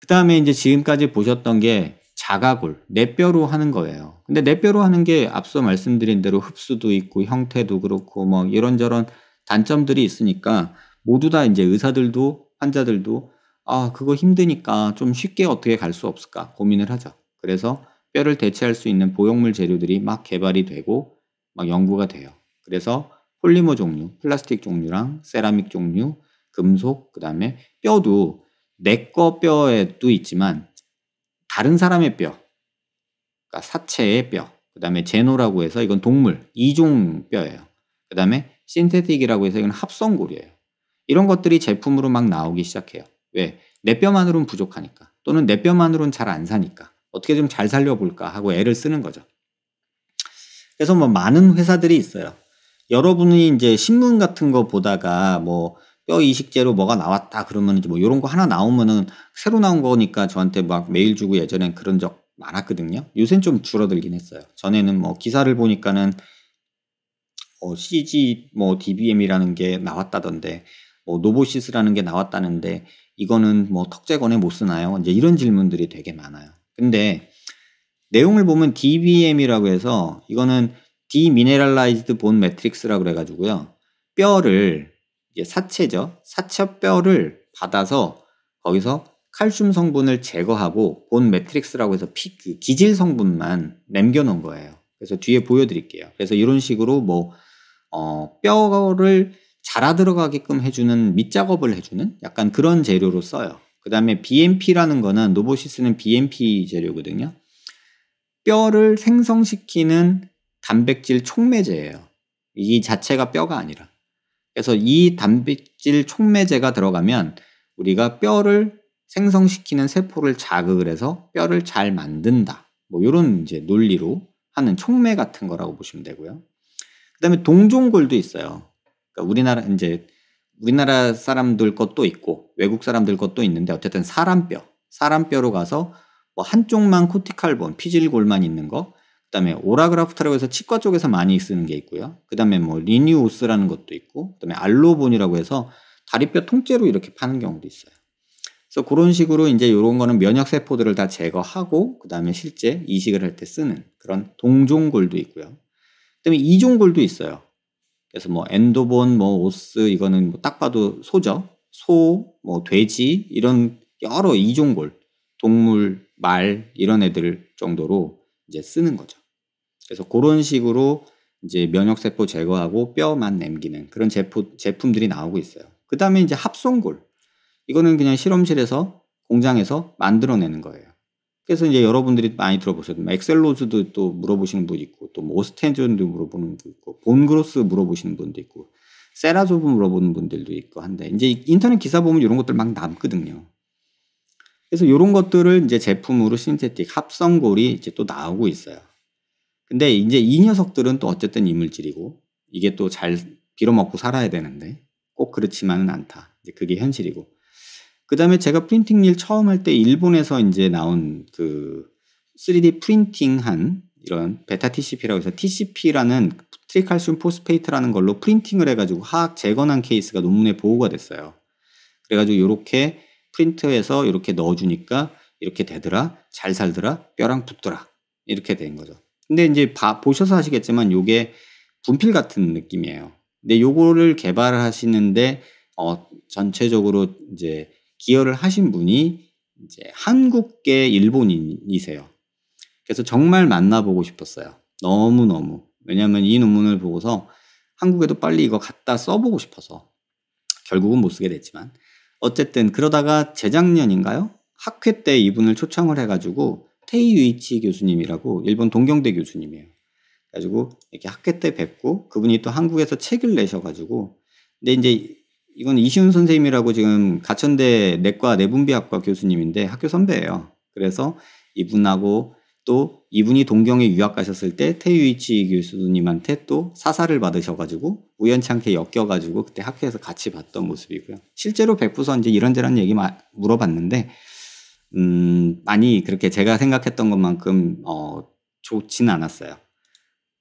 그 다음에 이제 지금까지 보셨던 게 자가골, 내뼈로 하는 거예요. 근데 내뼈로 하는 게 앞서 말씀드린 대로 흡수도 있고 형태도 그렇고 뭐 이런저런 단점들이 있으니까 모두 다 이제 의사들도 환자들도 아, 그거 힘드니까 좀 쉽게 어떻게 갈 수 없을까 고민을 하죠. 그래서 뼈를 대체할 수 있는 보형물 재료들이 막 개발이 되고 막 연구가 돼요. 그래서 폴리머 종류, 플라스틱 종류랑 세라믹 종류, 금속, 그 다음에 뼈도 내꺼 뼈에도 있지만 다른 사람의 뼈, 그러니까 사체의 뼈, 그 다음에 제노라고 해서 이건 동물, 이종 뼈예요. 그 다음에 신테틱이라고 해서 이건 합성골이에요. 이런 것들이 제품으로 막 나오기 시작해요. 왜? 내 뼈만으로는 부족하니까. 또는 내 뼈만으로는 잘 안 사니까. 어떻게 좀 잘 살려볼까 하고 애를 쓰는 거죠. 그래서 뭐 많은 회사들이 있어요. 여러분이 이제 신문 같은 거 보다가 뭐뼈 이식제로 뭐가 나왔다 그러면 이제 뭐 이런 거 하나 나오면은 새로 나온 거니까 저한테 막 메일 주고 예전엔 그런 적 많았거든요. 요새는 좀 줄어들긴 했어요. 전에는 뭐 기사를 보니까는 어 CG 뭐, 뭐 DBM이라는 게 나왔다던데 뭐 노보시스라는 게 나왔다는데 이거는 뭐 턱재건에 못 쓰나요? 이제 이런 질문들이 되게 많아요. 근데 내용을 보면 DBM이라고 해서 이거는 디미네랄라이즈드 본 매트릭스라고 그래가지고요. 뼈를 사체죠. 사체 뼈를 받아서 거기서 칼슘 성분을 제거하고 본 매트릭스라고 해서 피, 그 기질 성분만 남겨놓은 거예요. 그래서 뒤에 보여드릴게요. 그래서 이런 식으로 뭐, 어, 뼈를 자라 들어가게끔 해주는 밑작업을 해주는 약간 그런 재료로 써요. 그 다음에 BMP라는 거는 노보시스는 BMP 재료거든요. 뼈를 생성시키는 단백질 촉매제예요. 이 자체가 뼈가 아니라. 그래서 이 단백질 촉매제가 들어가면 우리가 뼈를 생성시키는 세포를 자극을 해서 뼈를 잘 만든다. 뭐 이런 이제 논리로 하는 촉매 같은 거라고 보시면 되고요. 그다음에 동종골도 있어요. 그러니까 우리나라 이제 우리나라 사람들 것도 있고 외국 사람들 것도 있는데 어쨌든 사람 뼈, 사람 뼈로 가서 뭐 한쪽만 코티칼본 피질골만 있는 거 그다음에 오라그라프트라고 해서 치과 쪽에서 많이 쓰는 게 있고요. 그다음에 뭐리뉴우스라는 것도 있고, 그다음에 알로본이라고 해서 다리뼈 통째로 이렇게 파는 경우도 있어요. 그래서 그런 식으로 이제 이런 거는 면역 세포들을 다 제거하고 그다음에 실제 이식을 할 때 쓰는 그런 동종골도 있고요. 그다음에 이종골도 있어요. 그래서 뭐 엔도본, 뭐 오스 이거는 뭐 딱 봐도 소죠. 소, 뭐 돼지 이런 여러 이종골 동물, 말 이런 애들 정도로 이제 쓰는 거죠. 그래서 그런 식으로 이제 면역세포 제거하고 뼈만 남기는 그런 제포, 제품들이 나오고 있어요. 그 다음에 이제 합성골. 이거는 그냥 실험실에서 공장에서 만들어내는 거예요. 그래서 이제 여러분들이 많이 들어보셨죠. 뭐 엑셀로즈도 또 물어보시는 분 있고, 또모스텐존도 뭐 물어보는 분 있고, 본그로스 물어보시는 분도 있고, 세라조브 물어보는 분들도 있고 한데, 이제 인터넷 기사 보면 이런 것들 막 남거든요. 그래서 이런 것들을 이제 제품으로 신테틱 합성골이 이제 또 나오고 있어요. 근데 이제 이 녀석들은 또 어쨌든 이물질이고 이게 또 잘 빌어먹고 살아야 되는데 꼭 그렇지만은 않다. 이제 그게 현실이고. 그 다음에 제가 프린팅 일 처음 할 때 일본에서 이제 나온 그 3D 프린팅한 이런 베타 TCP라고 해서 TCP라는 트리칼슘 포스페이트라는 걸로 프린팅을 해가지고 화학 재건한 케이스가 논문에 보고가 됐어요. 그래가지고 이렇게 프린트해서 이렇게 넣어주니까 이렇게 되더라, 잘 살더라, 뼈랑 붙더라. 이렇게 된 거죠. 근데 이제 봐, 보셔서 하시겠지만 요게 분필 같은 느낌이에요. 근데 요거를 개발을 하시는데 어, 전체적으로 이제 기여를 하신 분이 이제 한국계 일본인이세요. 그래서 정말 만나보고 싶었어요. 너무너무. 왜냐하면 이 논문을 보고서 한국에도 빨리 이거 갖다 써보고 싶어서 결국은 못 쓰게 됐지만 어쨌든 그러다가 재작년인가요? 학회 때 이분을 초청을 해가지고 테이유이치 교수님이라고 일본 동경대 교수님이에요. 가지고 이렇게 학회 때 뵙고 그분이 또 한국에서 책을 내셔가지고 근데 이제 이건 이시훈 선생님이라고 지금 가천대 내과 내분비학과 교수님인데 학교 선배예요. 그래서 이분하고 또 이분이 동경에 유학 가셨을 때 태유이치 교수님한테 또 사사를 받으셔가지고 우연찮게 엮여가지고 그때 학회에서 같이 봤던 모습이고요. 실제로 뵙고서 이제 이런저런 얘기 물어봤는데 음, 많이 그렇게 제가 생각했던 것만큼 어, 좋진 않았어요.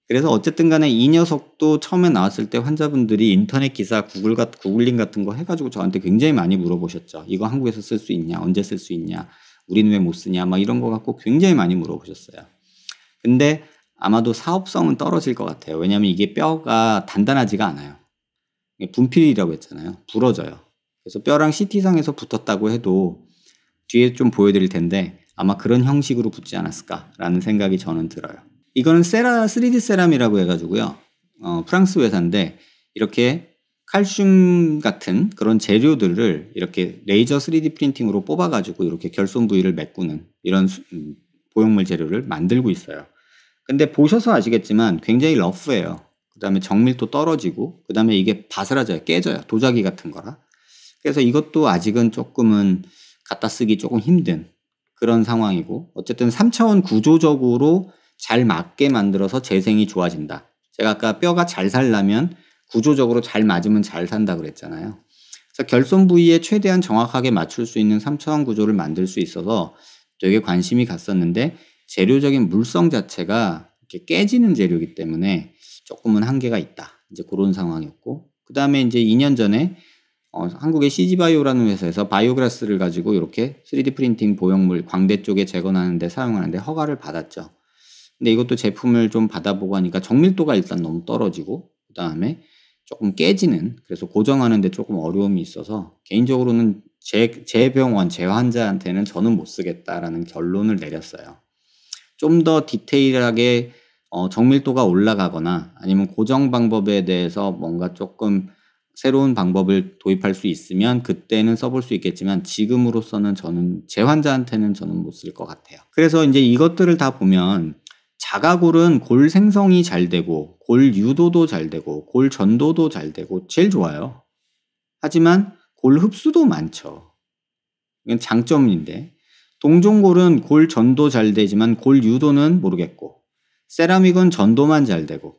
그래서 어쨌든 간에 이 녀석도 처음에 나왔을 때 환자분들이 인터넷 기사 구글 같, 구글링 같은 거 해가지고 저한테 굉장히 많이 물어보셨죠. 이거 한국에서 쓸 수 있냐? 언제 쓸 수 있냐? 우리는 왜 못 쓰냐? 막 이런 거 갖고 굉장히 많이 물어보셨어요. 근데 아마도 사업성은 떨어질 것 같아요. 왜냐하면 이게 뼈가 단단하지가 않아요. 분필이라고 했잖아요. 부러져요. 그래서 뼈랑 CT상에서 붙었다고 해도 뒤에 좀 보여드릴 텐데 아마 그런 형식으로 붙지 않았을까라는 생각이 저는 들어요. 이거는 세라 3D 세람이라고 해가지고요. 어, 프랑스 회사인데 이렇게 칼슘 같은 그런 재료들을 이렇게 레이저 3D 프린팅으로 뽑아가지고 이렇게 결손 부위를 메꾸는 이런 수, 음, 보형물 재료를 만들고 있어요. 근데 보셔서 아시겠지만 굉장히 러프해요. 그 다음에 정밀도 떨어지고, 그 다음에 이게 바스라져요. 깨져요. 도자기 같은 거라. 그래서 이것도 아직은 조금은 갖다 쓰기 조금 힘든 그런 상황이고 어쨌든 3차원 구조적으로 잘 맞게 만들어서 재생이 좋아진다. 제가 아까 뼈가 잘 살려면 구조적으로 잘 맞으면 잘 산다 그랬잖아요. 그래서 결손 부위에 최대한 정확하게 맞출 수 있는 3차원 구조를 만들 수 있어서 되게 관심이 갔었는데 재료적인 물성 자체가 이렇게 깨지는 재료이기 때문에 조금은 한계가 있다. 이제 그런 상황이었고 그 다음에 이제 2년 전에 어, 한국의 CG바이오라는 회사에서 바이오그라스를 가지고 이렇게 3D 프린팅 보형물 광대 쪽에 재건하는데 사용하는데 허가를 받았죠. 근데 이것도 제품을 좀 받아보고 하니까 정밀도가 일단 너무 떨어지고 그 다음에 조금 깨지는 그래서 고정하는데 조금 어려움이 있어서 개인적으로는 제, 제 병원 제 환자한테는 저는 못 쓰겠다라는 결론을 내렸어요. 좀 더 디테일하게 어, 정밀도가 올라가거나 아니면 고정 방법에 대해서 뭔가 조금 새로운 방법을 도입할 수 있으면 그때는 써볼 수 있겠지만 지금으로서는 저는 제 환자한테는 저는 못 쓸 것 같아요. 그래서 이제 이것들을 다 보면 자가골은 골 생성이 잘 되고 골 유도도 잘 되고 골 전도도 잘 되고 제일 좋아요. 하지만 골 흡수도 많죠. 이건 장점인데 동종골은 골 전도 잘 되지만 골 유도는 모르겠고 세라믹은 전도만 잘 되고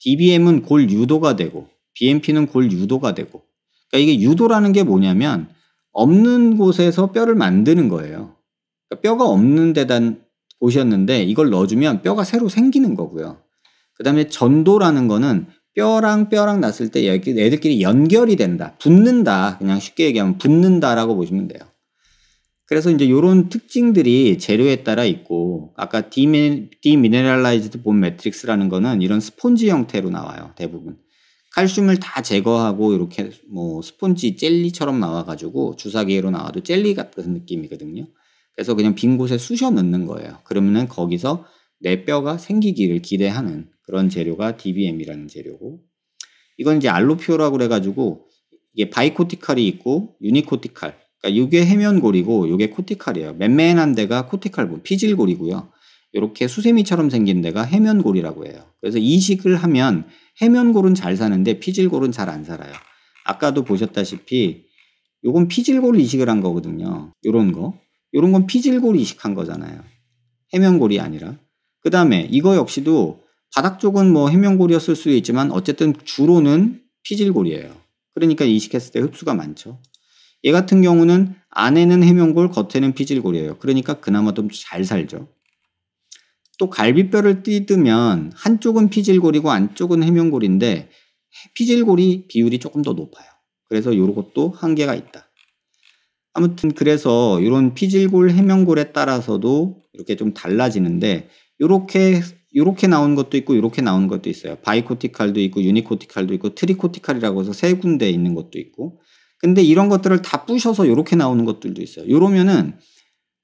DBM은 골 유도가 되고 BMP는 골 유도가 되고. 그러니까 이게 유도라는 게 뭐냐면 없는 곳에서 뼈를 만드는 거예요. 그러니까 뼈가 없는 데단 곳이었는데 이걸 넣어주면 뼈가 새로 생기는 거고요. 그 다음에 전도라는 거는 뼈랑 뼈랑 났을 때 애들끼리 연결이 된다. 붙는다. 그냥 쉽게 얘기하면 붙는다라고 보시면 돼요. 그래서 이제 이런 특징들이 재료에 따라 있고 아까 디미, 디미네랄라이즈드 본 매트릭스라는 거는 이런 스폰지 형태로 나와요. 대부분. 칼슘을 다 제거하고 이렇게 뭐 스폰지 젤리처럼 나와가지고 주사기로 나와도 젤리 같은 느낌이거든요. 그래서 그냥 빈 곳에 쑤셔 넣는 거예요. 그러면은 거기서 내 뼈가 생기기를 기대하는 그런 재료가 DBM이라는 재료고 이건 이제 알로피오라고 그래가지고 이게 바이코티칼이 있고 유니코티칼 그러니까 이게 해면골이고 이게 코티칼이에요. 맨맨한 데가 코티칼 피질골이고요. 이렇게 수세미처럼 생긴 데가 해면골이라고 해요. 그래서 이식을 하면 해면골은 잘 사는데 피질골은 잘 안 살아요. 아까도 보셨다시피 요건 피질골 이식을 한 거거든요. 요런 거. 요런 건 피질골 이식한 거잖아요. 해면골이 아니라. 그 다음에 이거 역시도 바닥 쪽은 뭐 해면골이었을 수도 있지만 어쨌든 주로는 피질골이에요. 그러니까 이식했을 때 흡수가 많죠. 얘 같은 경우는 안에는 해면골, 겉에는 피질골이에요. 그러니까 그나마 좀 잘 살죠. 또 갈비뼈를 뜯으면 한쪽은 피질골이고 안쪽은 해면골인데 피질골이 비율이 조금 더 높아요. 그래서 요것도 한계가 있다. 아무튼 그래서 이런 피질골 해면골에 따라서도 이렇게 좀 달라지는데 요렇게 요렇게 나온 것도 있고 요렇게 나온 것도 있어요. 바이코티칼도 있고 유니코티칼도 있고 트리코티칼이라고 해서 세 군데 있는 것도 있고 근데 이런 것들을 다 부셔서 요렇게 나오는 것들도 있어요. 요러면은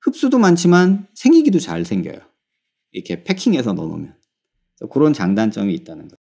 흡수도 많지만 생기기도 잘 생겨요. 이렇게 패킹해서 넣어놓으면 그런 장단점이 있다는 거예요.